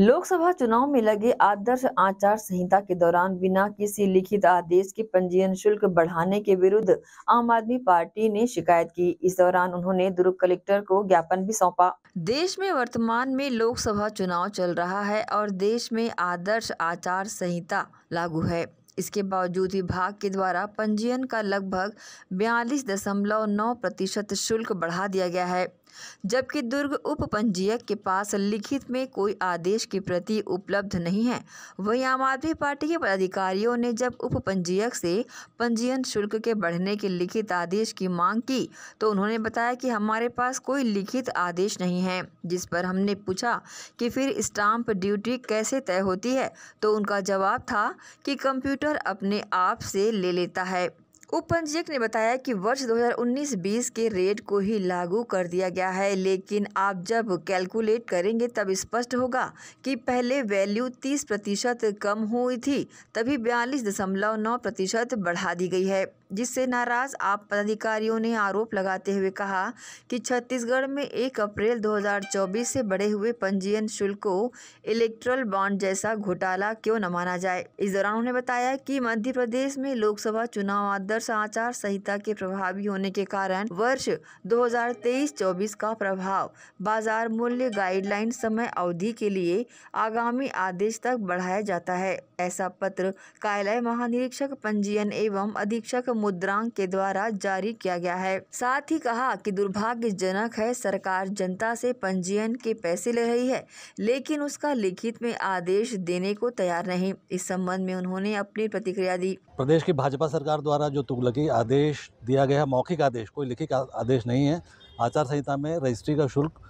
लोकसभा चुनाव में लगे आदर्श आचार संहिता के दौरान बिना किसी लिखित आदेश के पंजीयन शुल्क बढ़ाने के विरुद्ध आम आदमी पार्टी ने शिकायत की इस दौरान उन्होंने दुर्ग कलेक्टर को ज्ञापन भी सौंपा देश में वर्तमान में लोकसभा चुनाव चल रहा है और देश में आदर्श आचार संहिता लागू है इसके बावजूद विभाग के द्वारा पंजीयन का लगभग बयालीस दशमलव नौ प्रतिशत शुल्क बढ़ा दिया गया है जबकि दुर्ग उपपंजीयक के पास लिखित में कोई आदेश की प्रति उपलब्ध नहीं है वहीं आम आदमी पार्टी के पदाधिकारियों ने जब उपपंजीयक से पंजीयन शुल्क के बढ़ने के लिखित आदेश की मांग की तो उन्होंने बताया कि हमारे पास कोई लिखित आदेश नहीं है जिस पर हमने पूछा कि फिर स्टाम्प ड्यूटी कैसे तय होती है तो उनका जवाब था कि कंप्यूटर अपने आप से ले लेता है उपपंजीयक ने बताया कि वर्ष 2019-20 के रेट को ही लागू कर दिया गया है लेकिन आप जब कैलकुलेट करेंगे तब स्पष्ट होगा कि पहले वैल्यू 30 प्रतिशत कम हुई थी तभी बयालीस दशमलव नौ प्रतिशत बढ़ा दी गई है जिससे नाराज़ आप पदाधिकारियों ने आरोप लगाते हुए कहा कि छत्तीसगढ़ में 1 अप्रैल 2024 से बढ़े हुए पंजीयन शुल्क को इलेक्ट्रल बॉन्ड जैसा घोटाला क्यों न माना जाए इस दौरान उन्होंने बताया कि मध्य प्रदेश में लोकसभा चुनाव आदर्श आचार संहिता के प्रभावी होने के कारण वर्ष 2023-24 का प्रभाव बाजार मूल्य गाइडलाइन समय अवधि के लिए आगामी आदेश तक बढ़ाया जाता है ऐसा पत्र कार्यालय महानिरीक्षक पंजीयन एवं अधीक्षक मुद्रांक के द्वारा जारी किया गया है साथ ही कहा कि दुर्भाग्यजनक है सरकार जनता से पंजीयन के पैसे ले रही है लेकिन उसका लिखित में आदेश देने को तैयार नहीं इस संबंध में उन्होंने अपनी प्रतिक्रिया दी प्रदेश की भाजपा सरकार द्वारा जो तुगलकी आदेश दिया गया है मौखिक आदेश कोई लिखित आदेश नहीं है आचार संहिता में रजिस्ट्री का शुल्क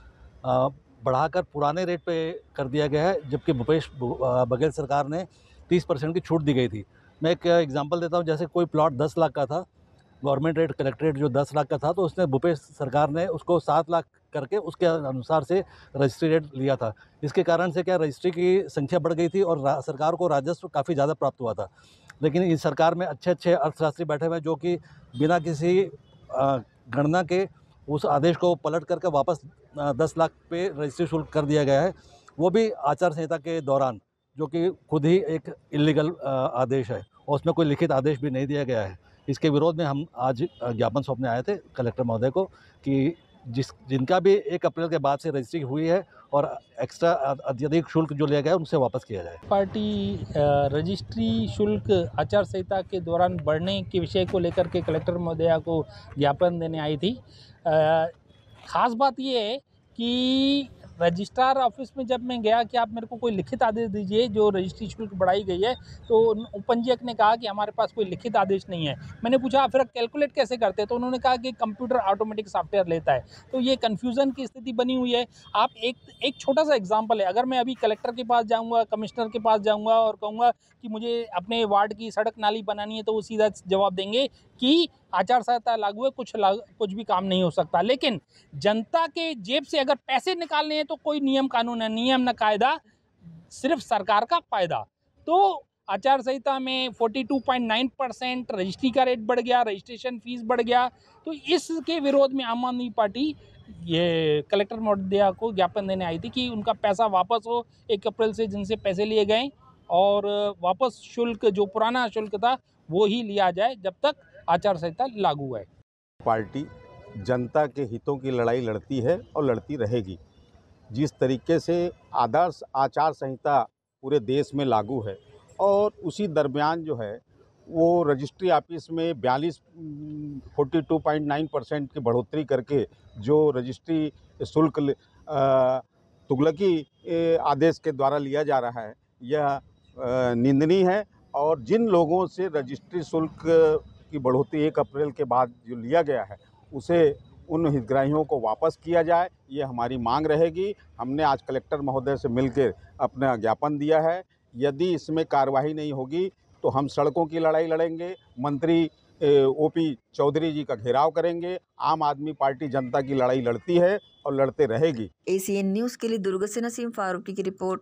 बढ़ाकर पुराने रेट पे कर दिया गया है जबकि भूपेश बघेल सरकार ने 30 परसेंट की छूट दी गई थी मैं एक एग्जांपल देता हूँ जैसे कोई प्लॉट दस लाख का था गवर्नमेंट रेट कलेक्ट्रेट जो दस लाख का था तो उसने भूपेश सरकार ने उसको सात लाख करके उसके अनुसार से रजिस्ट्री रेट लिया था इसके कारण से क्या रजिस्ट्री की संख्या बढ़ गई थी और सरकार को राजस्व काफ़ी ज़्यादा प्राप्त हुआ था लेकिन इस सरकार में अच्छे अच्छे अर्थशास्त्री बैठे हुए हैं जो कि बिना किसी गणना के उस आदेश को पलट करके वापस दस लाख पे रजिस्ट्री शुल्क कर दिया गया है वो भी आचार संहिता के दौरान जो कि खुद ही एक इलीगल आदेश है और उसमें कोई लिखित आदेश भी नहीं दिया गया है इसके विरोध में हम आज ज्ञापन सौंपने आए थे कलेक्टर महोदय को कि जिस जिनका भी एक अप्रैल के बाद से रजिस्ट्री हुई है और एक्स्ट्रा अत्यधिक शुल्क जो लिया गया है उनसे वापस किया जाए पार्टी रजिस्ट्री शुल्क आचार संहिता के दौरान बढ़ने के विषय को लेकर के कलेक्टर महोदया को ज्ञापन देने आई थी खास बात ये है कि रजिस्ट्रार ऑफिस में जब मैं गया कि आप मेरे को कोई लिखित आदेश दीजिए जो रजिस्ट्री शुल्क बढ़ाई गई है तो उपंजीयक ने कहा कि हमारे पास कोई लिखित आदेश नहीं है मैंने पूछा फिर कैलकुलेट कैसे करते हैं तो उन्होंने कहा कि कंप्यूटर ऑटोमेटिक सॉफ्टवेयर लेता है तो ये कन्फ्यूज़न की स्थिति बनी हुई है आप एक एक छोटा सा एग्जाम्पल है अगर मैं अभी कलेक्टर के पास जाऊँगा कमिश्नर के पास जाऊँगा और कहूँगा कि मुझे अपने वार्ड की सड़क नाली बनानी है तो वो सीधा जवाब देंगे कि आचार संहिता लागू है कुछ लाग, कुछ भी काम नहीं हो सकता लेकिन जनता के जेब से अगर पैसे निकालने हैं तो कोई नियम कानून है नियम न कायदा सिर्फ सरकार का फायदा तो आचार संहिता में 42.9 परसेंट रजिस्ट्री का रेट बढ़ गया रजिस्ट्रेशन फीस बढ़ गया तो इसके विरोध में आम आदमी पार्टी ये कलेक्टर महोदया को ज्ञापन देने आई थी कि उनका पैसा वापस हो एक अप्रैल से जिनसे पैसे लिए गए और वापस शुल्क जो पुराना शुल्क था वो ही लिया जाए जब तक आचार संहिता लागू है पार्टी जनता के हितों की लड़ाई लड़ती है और लड़ती रहेगी जिस तरीके से आदर्श आचार संहिता पूरे देश में लागू है और उसी दरमियान जो है वो रजिस्ट्री ऑफिस में बयालीस forty two point nine percent की बढ़ोतरी करके जो रजिस्ट्री शुल्क तुगलकी आदेश के द्वारा लिया जा रहा है यह निंदनीय है और जिन लोगों से रजिस्ट्री शुल्क की बढ़ोतरी एक अप्रैल के बाद जो लिया गया है उसे उन हितग्राहियों को वापस किया जाए ये हमारी मांग रहेगी हमने आज कलेक्टर महोदय से मिलकर अपना ज्ञापन दिया है यदि इसमें कार्रवाई नहीं होगी तो हम सड़कों की लड़ाई लड़ेंगे मंत्री ओ पी चौधरी जी का घेराव करेंगे आम आदमी पार्टी जनता की लड़ाई लड़ती है और लड़ते रहेगी एसीएन न्यूज के लिए दुर्ग से नसीम फारूकी की रिपोर्ट